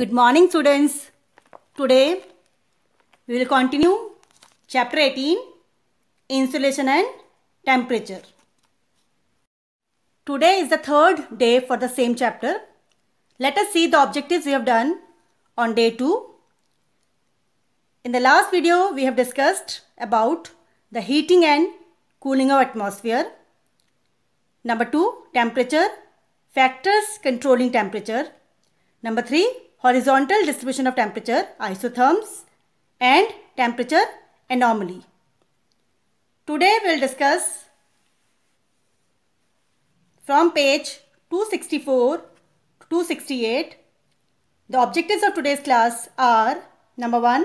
Good morning students. Today we will continue chapter 18 insulation and temperature. Today is the third day for the same chapter. Let us see the objectives we have done on day 2. In the last video we have discussed about the heating and cooling of atmosphere. Number 2 temperature factors controlling temperature. Number 3 horizontal distribution of temperature isotherms and temperature anomaly. Today we will discuss from page 264 to 268. The objectives of today's class are number 1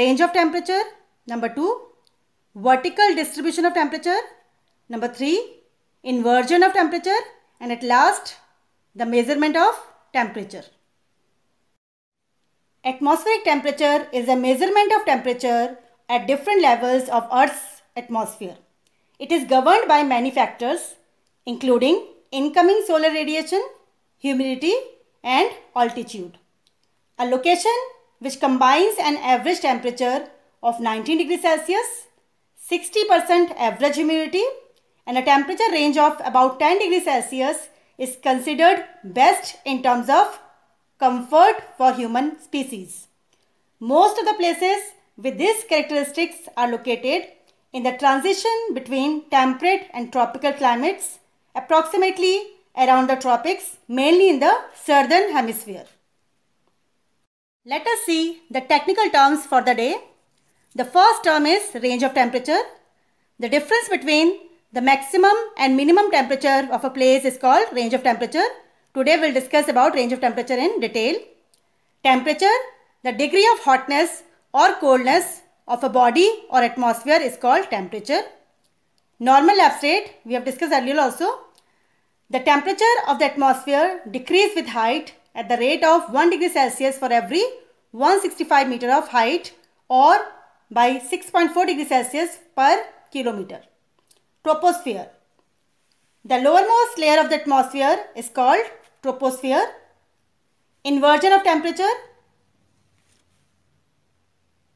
range of temperature, number 2 vertical distribution of temperature, number 3 inversion of temperature and at last the measurement of temperature. Atmospheric temperature is a measurement of temperature at different levels of Earth's atmosphere. It is governed by many factors including incoming solar radiation, humidity and altitude. A location which combines an average temperature of 19 degrees Celsius, 60% average humidity and a temperature range of about 10 degrees Celsius is considered best in terms of comfort for human species. Most of the places with these characteristics are located in the transition between temperate and tropical climates, approximately around the tropics, mainly in the southern hemisphere. Let us see the technical terms for the day. The first term is range of temperature. The difference between the maximum and minimum temperature of a place is called range of temperature. Today we'll discuss about range of temperature in detail. Temperature, the degree of hotness or coldness of a body or atmosphere is called temperature. Normal lapse rate, we have discussed earlier also. The temperature of the atmosphere decreases with height at the rate of 1 degree Celsius for every 165 meter of height or by 6.4 degree Celsius per kilometer troposphere. The lowermost layer of the atmosphere is called troposphere. Inversion of temperature.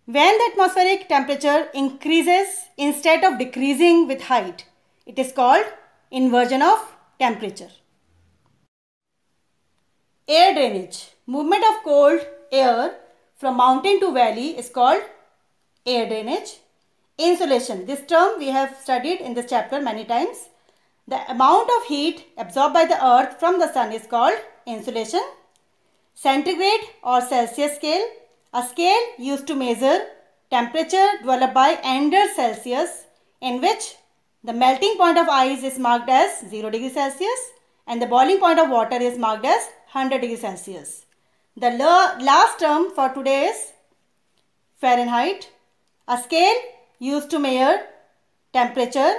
When the atmospheric temperature increases instead of decreasing with height, it is called inversion of temperature. Air drainage. Movement of cold air from mountain to valley is called air drainage. Insulation. This term we have studied in this chapter many times. The amount of heat absorbed by the earth from the sun is called insulation. Centigrade or Celsius scale. A scale used to measure temperature developed by under Celsius in which the melting point of ice is marked as 0 degree Celsius and the boiling point of water is marked as 100 degree Celsius. The last term for today is Fahrenheit. A scale used to measure temperature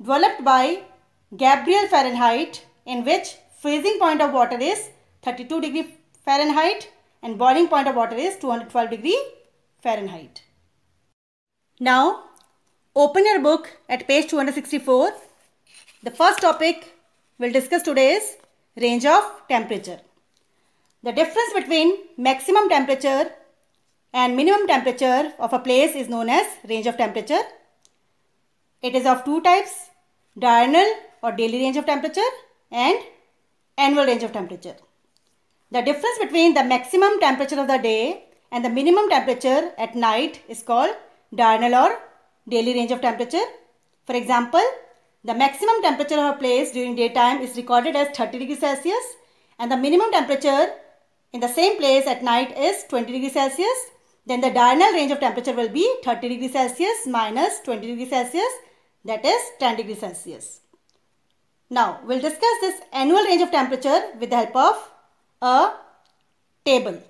developed by Gabriel Fahrenheit in which freezing point of water is 32 degree Fahrenheit and boiling point of water is 212 degree Fahrenheit. Now open your book at page 264. The first topic we'll discuss today is range of temperature. The difference between maximum temperature and minimum temperature of a place is known as range of temperature. It is of two types, diurnal or daily range of temperature and annual range of temperature. The difference between the maximum temperature of the day and the minimum temperature at night is called diurnal or daily range of temperature. For example, the maximum temperature of a place during daytime is recorded as 30 degrees Celsius and the minimum temperature in the same place at night is 20 degrees Celsius then the diurnal range of temperature will be 30 degrees Celsius minus 20 degrees Celsius that is 10 degrees Celsius. Now we'll discuss this annual range of temperature with the help of a table.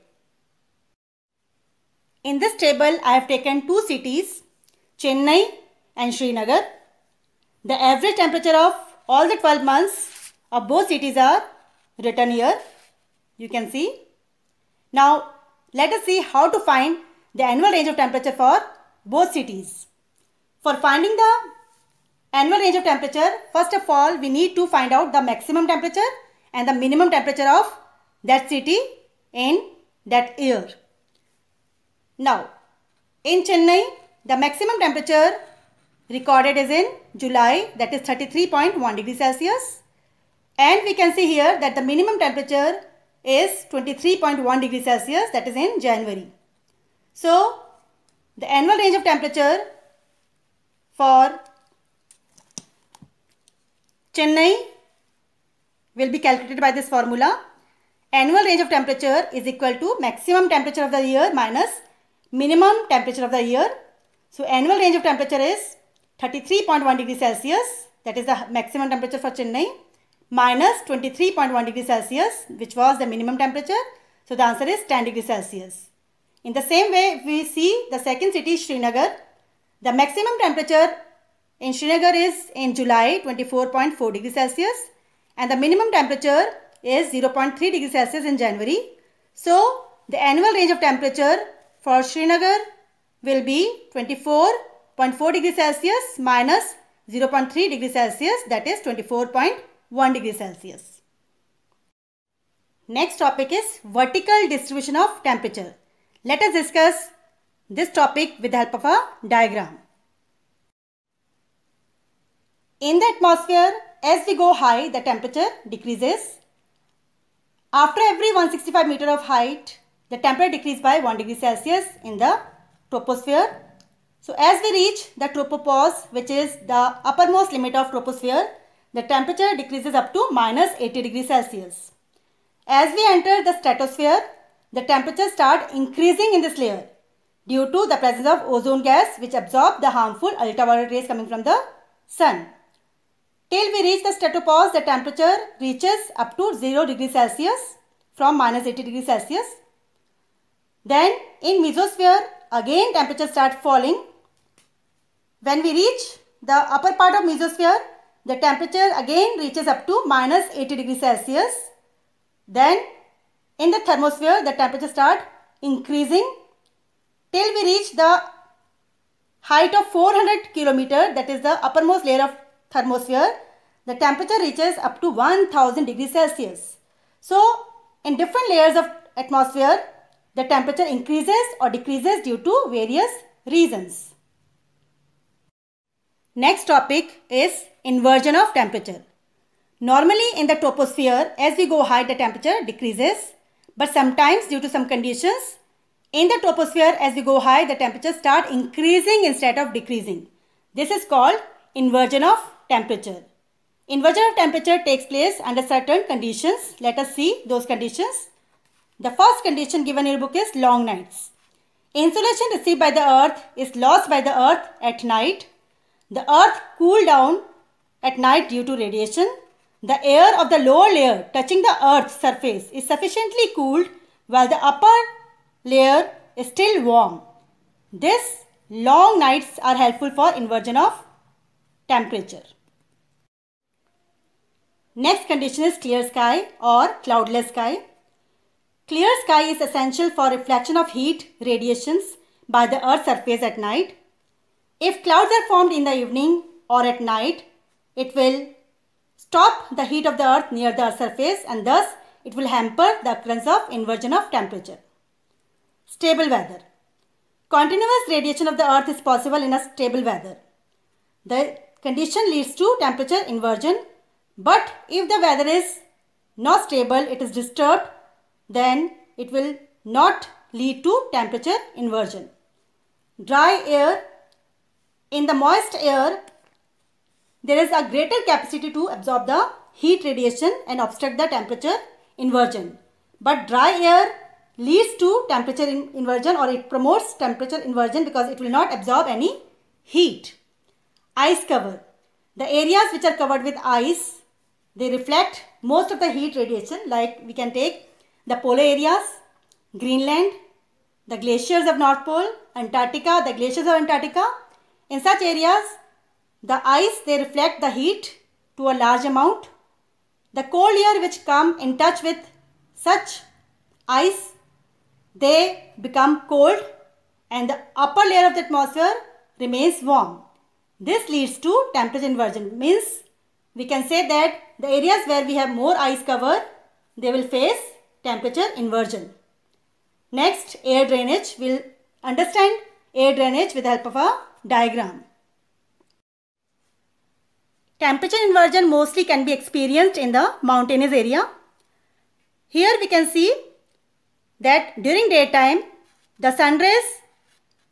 In this table I have taken two cities Chennai and Srinagar. The average temperature of all the 12 months of both cities are written here. You can see. Now let us see how to find the annual range of temperature for both cities. For finding the annual range of temperature, first of all, we need to find out the maximum temperature and the minimum temperature of that city in that year. Now, in Chennai, the maximum temperature recorded is in July that is 33.1 degree Celsius. And we can see here that the minimum temperature is 23.1 degree Celsius that is in January. So the annual range of temperature for Chennai will be calculated by this formula. Annual range of temperature is equal to maximum temperature of the year minus minimum temperature of the year. So annual range of temperature is 33.1 degree Celsius that is the maximum temperature for Chennai minus 23.1 degree Celsius which was the minimum temperature. So the answer is 10 degree Celsius. In the same way we see the second city Srinagar. The maximum temperature in Srinagar is in July 24.4 degree Celsius and the minimum temperature is 0.3 degree Celsius in January. So the annual range of temperature for Srinagar will be 24.4 degree Celsius minus 0.3 degree Celsius that is 24.4. 1 degree Celsius. Next topic is vertical distribution of temperature. Let us discuss this topic with the help of a diagram. In the atmosphere, as we go high, the temperature decreases. After every 165 meter of height, the temperature decreases by 1 degree Celsius in the troposphere. So as we reach the tropopause, which is the uppermost limit of troposphere, the temperature decreases up to minus 80 degrees Celsius. As we enter the stratosphere, the temperature start increasing in this layer due to the presence of ozone gas which absorbs the harmful ultraviolet rays coming from the sun. Till we reach the stratopause, the temperature reaches up to 0 degrees Celsius from minus 80 degrees Celsius. Then in mesosphere, again temperature starts falling. When we reach the upper part of mesosphere, the temperature again reaches up to minus 80 degrees Celsius. Then in the thermosphere the temperature start increasing till we reach the height of 400 kilometer that is the uppermost layer of thermosphere the temperature reaches up to 1000 degrees Celsius. So in different layers of atmosphere the temperature increases or decreases due to various reasons. Next topic is inversion of temperature. Normally in the troposphere, as we go high, the temperature decreases. But sometimes due to some conditions, in the troposphere, as we go high, the temperature start increasing instead of decreasing. This is called inversion of temperature. Inversion of temperature takes place under certain conditions. Let us see those conditions. The first condition given in your book is long nights. Insulation received by the earth is lost by the earth at night the earth cooled down at night due to radiation. The air of the lower layer touching the earth's surface is sufficiently cooled while the upper layer is still warm. These long nights are helpful for inversion of temperature. Next condition is clear sky or cloudless sky. Clear sky is essential for reflection of heat radiations by the earth's surface at night. If clouds are formed in the evening or at night, it will stop the heat of the earth near the earth's surface and thus it will hamper the occurrence of inversion of temperature. Stable weather. Continuous radiation of the earth is possible in a stable weather. The condition leads to temperature inversion but if the weather is not stable, it is disturbed, then it will not lead to temperature inversion. Dry air in the moist air, there is a greater capacity to absorb the heat radiation and obstruct the temperature inversion. But dry air leads to temperature inversion or it promotes temperature inversion because it will not absorb any heat. Ice cover. The areas which are covered with ice, they reflect most of the heat radiation like we can take the polar areas, Greenland, the glaciers of North Pole, Antarctica, the glaciers of Antarctica in such areas, the ice, they reflect the heat to a large amount. The cold air which come in touch with such ice, they become cold and the upper layer of the atmosphere remains warm. This leads to temperature inversion. Means we can say that the areas where we have more ice cover, they will face temperature inversion. Next, air drainage. We'll understand air drainage with the help of a diagram. Temperature inversion mostly can be experienced in the mountainous area. Here we can see that during daytime, the sun rays,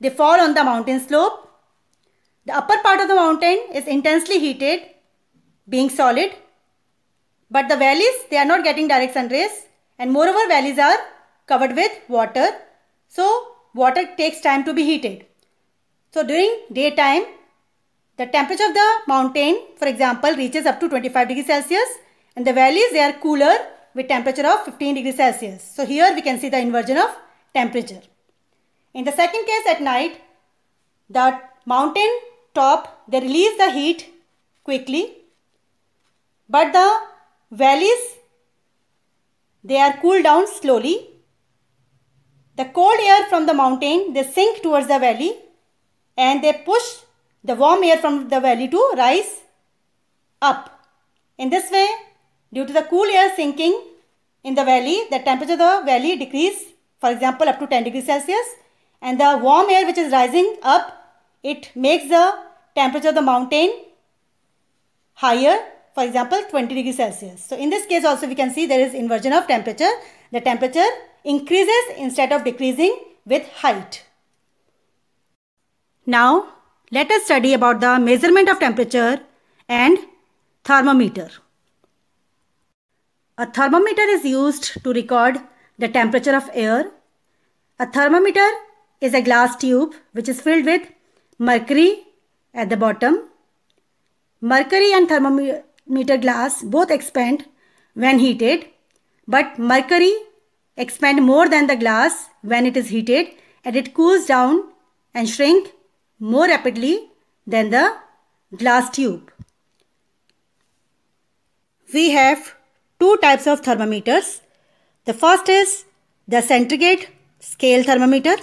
they fall on the mountain slope. The upper part of the mountain is intensely heated, being solid. But the valleys, they are not getting direct sun rays. And moreover, valleys are covered with water. So, water takes time to be heated. So during daytime, the temperature of the mountain, for example, reaches up to 25 degrees Celsius and the valleys, they are cooler with temperature of 15 degrees Celsius. So here we can see the inversion of temperature. In the second case at night, the mountain top, they release the heat quickly, but the valleys, they are cooled down slowly. The cold air from the mountain, they sink towards the valley and they push the warm air from the valley to rise up. In this way, due to the cool air sinking in the valley, the temperature of the valley decreases, for example, up to 10 degrees Celsius. And the warm air which is rising up, it makes the temperature of the mountain higher, for example, 20 degrees Celsius. So, in this case also we can see there is inversion of temperature. The temperature increases instead of decreasing with height. Now, let us study about the measurement of temperature and thermometer. A thermometer is used to record the temperature of air. A thermometer is a glass tube which is filled with mercury at the bottom. Mercury and thermometer glass both expand when heated, but mercury expand more than the glass when it is heated and it cools down and shrink more rapidly than the glass tube. We have two types of thermometers. The first is the centigrade scale thermometer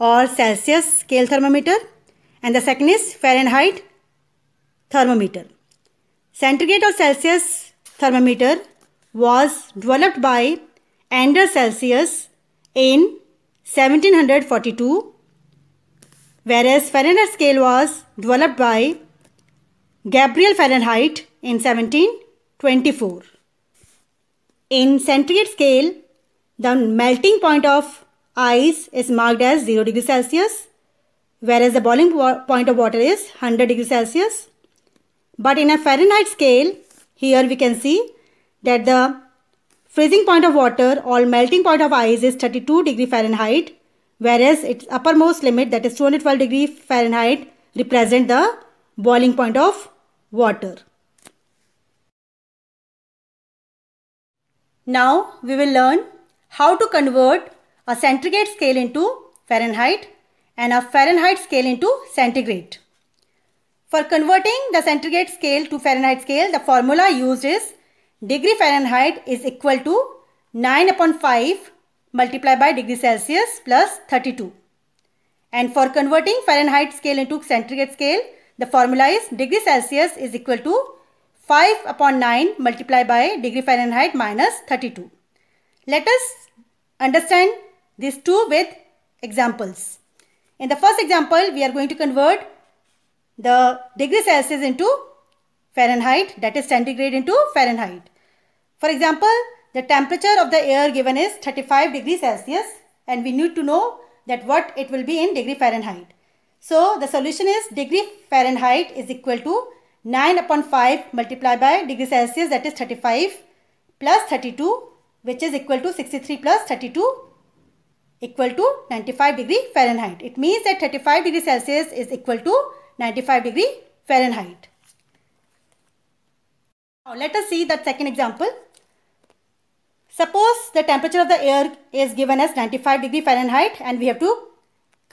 or Celsius scale thermometer and the second is Fahrenheit thermometer. Centigrade or Celsius thermometer was developed by Anders Celsius in 1742 whereas Fahrenheit scale was developed by Gabriel Fahrenheit in 1724. In centigrade scale, the melting point of ice is marked as 0 degree Celsius, whereas the boiling point of water is 100 degree Celsius. But in a Fahrenheit scale, here we can see that the freezing point of water or melting point of ice is 32 degree Fahrenheit whereas its uppermost limit that is 212 degree Fahrenheit represent the boiling point of water. Now we will learn how to convert a centigrade scale into Fahrenheit and a Fahrenheit scale into centigrade. For converting the centigrade scale to Fahrenheit scale, the formula used is degree Fahrenheit is equal to 9 upon 5 multiply by degree Celsius plus 32. And for converting Fahrenheit scale into centigrade scale, the formula is degree Celsius is equal to 5 upon 9 multiplied by degree Fahrenheit minus 32. Let us understand these two with examples. In the first example, we are going to convert the degree Celsius into Fahrenheit that is centigrade into Fahrenheit. For example, the temperature of the air given is 35 degrees Celsius and we need to know that what it will be in degree Fahrenheit. So the solution is degree Fahrenheit is equal to 9 upon 5 multiplied by degree Celsius that is 35 plus 32 which is equal to 63 plus 32 equal to 95 degree Fahrenheit. It means that 35 degree Celsius is equal to 95 degree Fahrenheit. Now let us see that second example. Suppose the temperature of the air is given as 95 degree Fahrenheit and we have to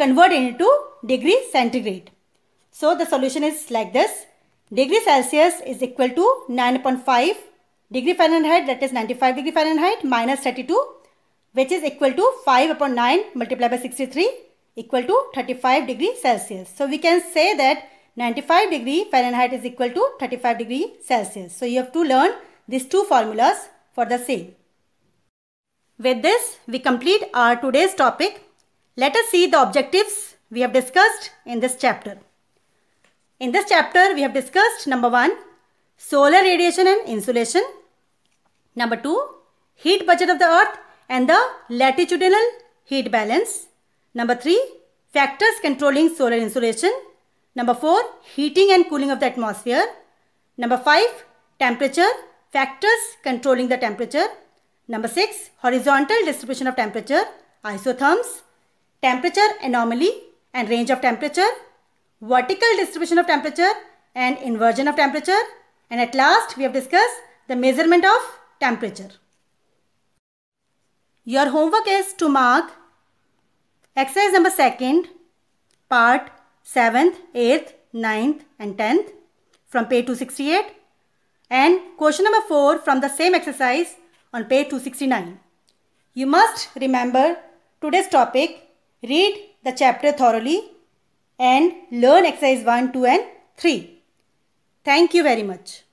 convert it into degree centigrade. So the solution is like this. Degree Celsius is equal to 9.5 degree Fahrenheit that is 95 degree Fahrenheit minus 32 which is equal to 5 upon 9 multiplied by 63 equal to 35 degree Celsius. So we can say that 95 degree Fahrenheit is equal to 35 degree Celsius. So you have to learn these two formulas for the same. With this, we complete our today's topic. Let us see the objectives we have discussed in this chapter. In this chapter, we have discussed number 1. Solar radiation and insulation. Number 2. Heat budget of the earth and the latitudinal heat balance. Number 3. Factors controlling solar insulation. Number 4. Heating and cooling of the atmosphere. Number 5. Temperature. Factors controlling the temperature. Number 6. Horizontal distribution of temperature, isotherms, temperature anomaly and range of temperature, vertical distribution of temperature and inversion of temperature. And at last, we have discussed the measurement of temperature. Your homework is to mark exercise number 2nd, part 7th, 8th, 9th and 10th from page 268 and question number 4 from the same exercise on page 269. You must remember today's topic, read the chapter thoroughly and learn exercise 1, 2 and 3. Thank you very much.